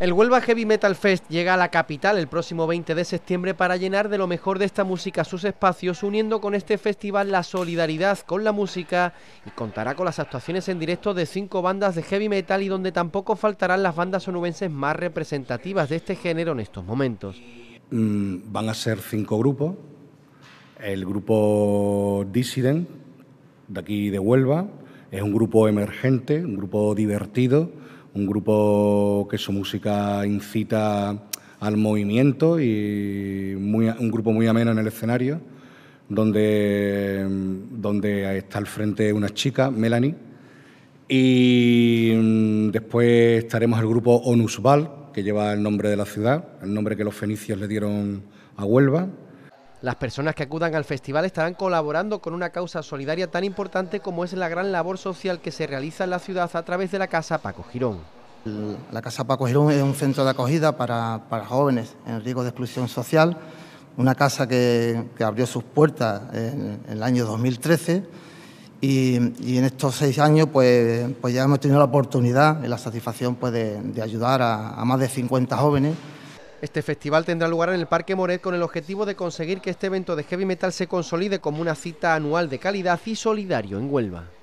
El Huelva Heavy Metal Fest llega a la capital el próximo 20 de septiembre para llenar de lo mejor de esta música sus espacios, uniendo con este festival la solidaridad con la música y contará con las actuaciones en directo de cinco bandas de heavy metal y donde tampoco faltarán las bandas sonubenses más representativas de este género en estos momentos. Mm, van a ser cinco grupos. El grupo Dissident, de aquí de Huelva, es un grupo emergente, un grupo divertido un grupo que su música incita al movimiento y un grupo muy ameno en el escenario, donde, mm, está al frente una chica, Melanie, y mm, después estaremos el grupo Onusval, que lleva el nombre de la ciudad, el nombre que los fenicios le dieron a Huelva, las personas que acudan al festival estarán colaborando con una causa solidaria tan importante como es la gran labor social que se realiza en la ciudad a través de la Casa Paco Girón. La Casa Paco Girón es un centro de acogida para, jóvenes en riesgo de exclusión social, una casa que, abrió sus puertas en, el año 2013 y, en estos seis años pues, pues ya hemos tenido la oportunidad y la satisfacción pues, de, ayudar a, a más de 50 jóvenes este festival tendrá lugar en el Parque Moret con el objetivo de conseguir que este evento de heavy metal se consolide como una cita anual de calidad y solidario en Huelva.